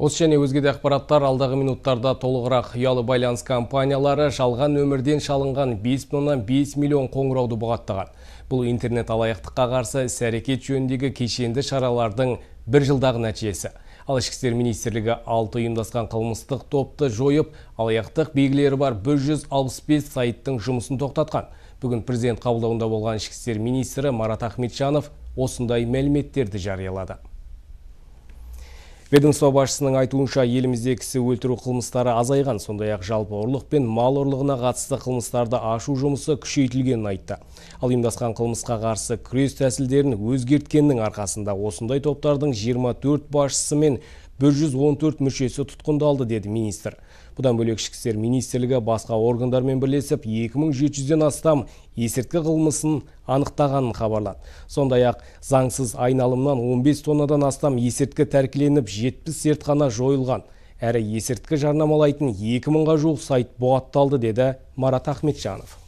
Осы және өзге ақпараттар алдағы минуттарда толығырақ ұялы байланыс компаниялары жалған нөмірден шалынған 5,5 миллион қоңырауды бұғаттаған. Бұл интернет алаяқтыққа қарсы іс әрекет жөніндегі кешенді шаралардың бір жылдағы нәтижесі. Ал ішкі істер министрлігі алты ұйымдасқан қылмыстық топты жойып, алаяқтық белгілері бар 165 сайттың жұмысын тоқтатқан. Бүгін президент қабылдауында болған ішкі істер министрі Марат Ахметжанов осындай мәліметтерді жариялады ведомство басшысының айтуынша елімізде кісі өлтіру қылмыстары азайған сондай ақ жалпы ұрлық пен мал ұрлығына қатысты қылмыстарды ашу жұмысы күшейтілгенін айтты ал емдасқан қылмысқа қарсы күрес тәсілдерін өзгерткеннің арқасында осындай топтардың 24 башысы мен 114 жүз он мүшесі тұтқындалды деді министр бұдан бөлек ішкі істер басқа органдармен бірлесіп 2700-ден астам есірткі қылмысын анықтағанын хабарлады сондай ақ заңсыз айналымнан 15 тоннадан астам есірткі тәркіленіп 70 зертхана жойылған әрі есірткі жарнамалайтын 2000-ға жуық сайт бұғатталды деді марат ахметжанов